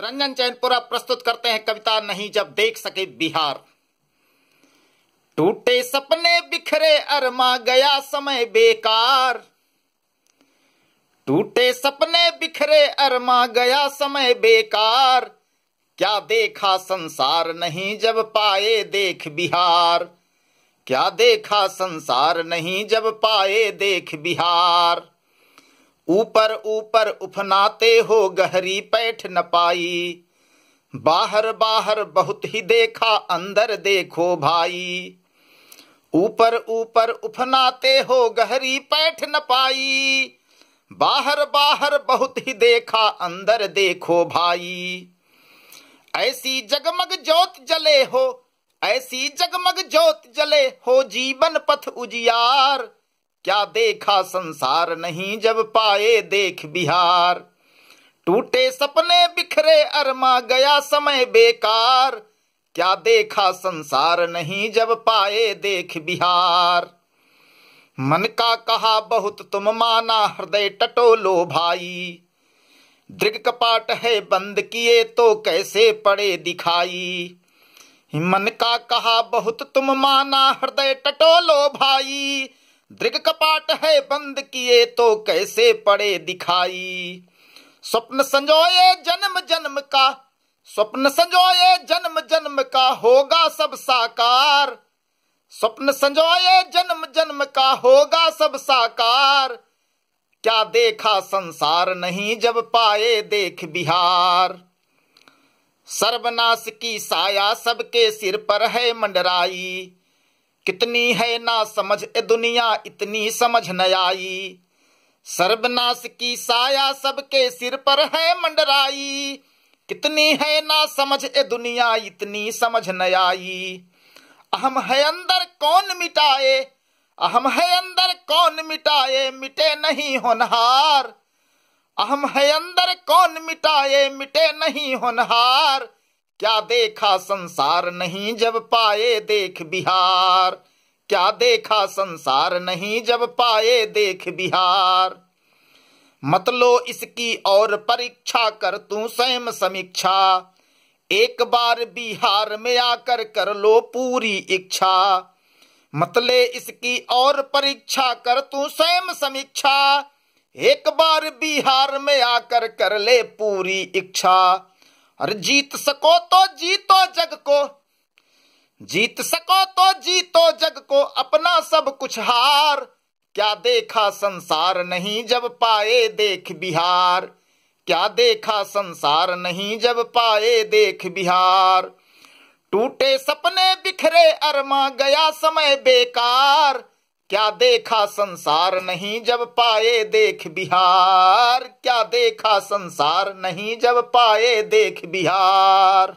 रंजन चैनपुरा प्रस्तुत करते हैं कविता नहीं जब देख सके बिहार टूटे सपने बिखरे अरमा गया समय बेकार टूटे सपने बिखरे अरमा गया समय बेकार क्या देखा संसार नहीं जब पाए देख बिहार क्या देखा संसार नहीं जब पाए देख बिहार ऊपर ऊपर उफनाते हो गहरी पैठ न पाई बाहर बाहर बहुत ही देखा अंदर देखो भाई ऊपर ऊपर उफनाते हो गहरी पैठ न पाई बाहर बाहर बहुत ही देखा अंदर देखो भाई ऐसी जगमग ज्योत जले हो ऐसी जगमग ज्योत जले हो जीवन पथ उजियार क्या देखा संसार नहीं जब पाए देख बिहार टूटे सपने बिखरे अरमा गया समय बेकार क्या देखा संसार नहीं जब पाए देख बिहार मन का कहा बहुत तुम माना हृदय टटोलो भाई दृग कपाट है बंद किए तो कैसे पड़े दिखाई मन का कहा बहुत तुम माना हृदय टटोलो भाई दृग कपाट है बंद किए तो कैसे पड़े दिखाई स्वप्न संजोए जन्म जन्म का स्वप्न संजोए जन्म जन्म का होगा सब साकार स्वप्न संजोए जन्म जन्म का होगा सब साकार क्या देखा संसार नहीं जब पाए देख बिहार सर्वनाश की साया सबके सिर पर है मंडराई कितनी है ना समझ ए दुनिया इतनी समझ न आई सर्वनाश की साया सबके सिर पर है मंडराई कितनी है ना समझ ए दुनिया इतनी समझ न आई अहम है अंदर कौन मिटाए अहम है अंदर कौन मिटाए मिटे नहीं होनहार अहम है अंदर कौन मिटाए मिटे नहीं होनहार क्या देखा संसार नहीं जब पाए देख बिहार क्या देखा संसार नहीं जब पाए देख बिहार मत लो इसकी और परीक्षा कर तू स्वयं समीक्षा एक बार बिहार में आकर कर लो पूरी इच्छा मतले इसकी और परीक्षा कर तू स्वयं समीक्षा एक बार बिहार में आकर कर ले पूरी इच्छा अरे जीत सको तो जीतो जग को जीत सको तो जीतो जग को अपना सब कुछ हार क्या देखा संसार नहीं जब पाए देख बिहार क्या देखा संसार नहीं जब पाए देख बिहार टूटे सपने बिखरे अरमा गया समय बेकार क्या देखा संसार नहीं जब पाए देख बिहार क्या देखा संसार नहीं जब पाए देख बिहार